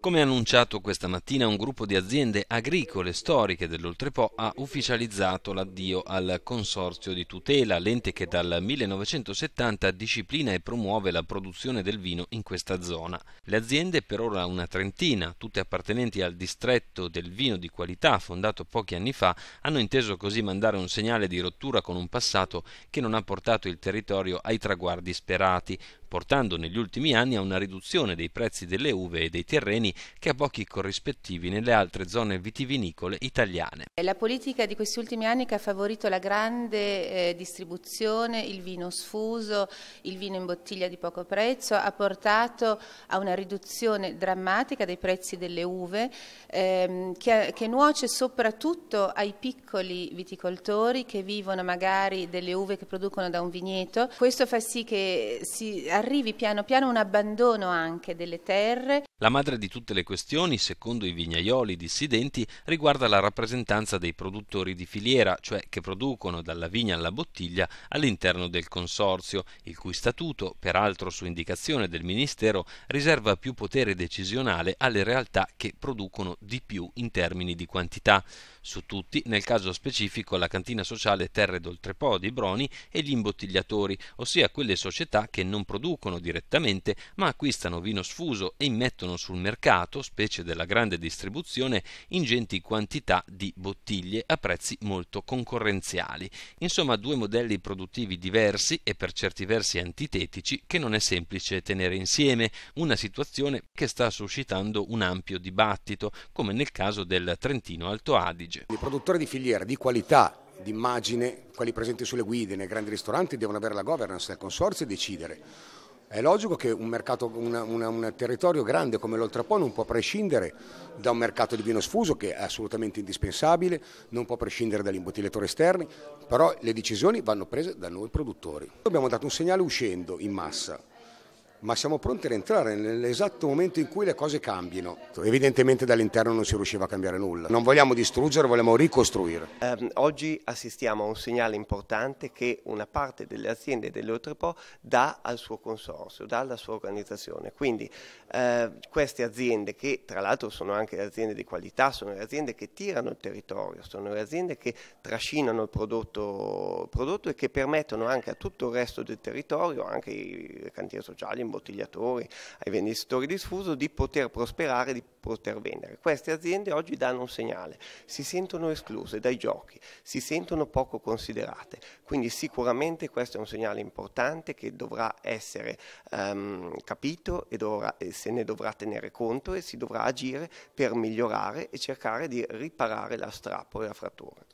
Come annunciato questa mattina, un gruppo di aziende agricole storiche dell'Oltrepo ha ufficializzato l'addio al Consorzio di tutela, l'ente che dal 1970 disciplina e promuove la produzione del vino in questa zona. Le aziende, per ora una trentina, tutte appartenenti al distretto del vino di qualità fondato pochi anni fa, hanno inteso così mandare un segnale di rottura con un passato che non ha portato il territorio ai traguardi sperati, portando negli ultimi anni a una riduzione dei prezzi delle uve e dei terreni che ha pochi corrispettivi nelle altre zone vitivinicole italiane. La politica di questi ultimi anni che ha favorito la grande eh, distribuzione, il vino sfuso, il vino in bottiglia di poco prezzo, ha portato a una riduzione drammatica dei prezzi delle uve ehm, che, che nuoce soprattutto ai piccoli viticoltori che vivono magari delle uve che producono da un vigneto. Questo fa sì che si arrivi piano piano un abbandono anche delle terre. La madre di tutte le questioni, secondo i vignaioli dissidenti, riguarda la rappresentanza dei produttori di filiera, cioè che producono dalla vigna alla bottiglia all'interno del consorzio, il cui statuto, peraltro su indicazione del Ministero, riserva più potere decisionale alle realtà che producono di più in termini di quantità. Su tutti, nel caso specifico, la cantina sociale Terre d'Oltrepo di Broni e gli imbottigliatori, ossia quelle società che non producono producono direttamente, ma acquistano vino sfuso e immettono sul mercato, specie della grande distribuzione, ingenti quantità di bottiglie a prezzi molto concorrenziali. Insomma, due modelli produttivi diversi e per certi versi antitetici che non è semplice tenere insieme, una situazione che sta suscitando un ampio dibattito, come nel caso del Trentino Alto Adige. I produttori di filiera di qualità d'immagine, immagine, quelli presenti sulle guide nei grandi ristoranti devono avere la governance del consorzio e decidere. È logico che un, mercato, una, una, un territorio grande come l'Oltrapò non può prescindere da un mercato di vino sfuso che è assolutamente indispensabile, non può prescindere dagli imbottigliatori esterni, però le decisioni vanno prese da noi produttori. Abbiamo dato un segnale uscendo in massa, ma siamo pronti ad entrare nell'esatto momento in cui le cose cambino. Evidentemente dall'interno non si riusciva a cambiare nulla. Non vogliamo distruggere, vogliamo ricostruire. Eh, oggi assistiamo a un segnale importante che una parte delle aziende dell'Oltrepo dà al suo consorzio, dà alla sua organizzazione. Quindi eh, queste aziende che tra l'altro sono anche aziende di qualità, sono le aziende che tirano il territorio, sono le aziende che trascinano il prodotto, prodotto e che permettono anche a tutto il resto del territorio, anche i cantieri sociali, imbottigliatori, ai venditori di sfuso, di poter prosperare, di poter vendere. Queste aziende oggi danno un segnale, si sentono escluse dai giochi, si sentono poco considerate, quindi sicuramente questo è un segnale importante che dovrà essere um, capito e dovrà, se ne dovrà tenere conto e si dovrà agire per migliorare e cercare di riparare la strappola e la frattura.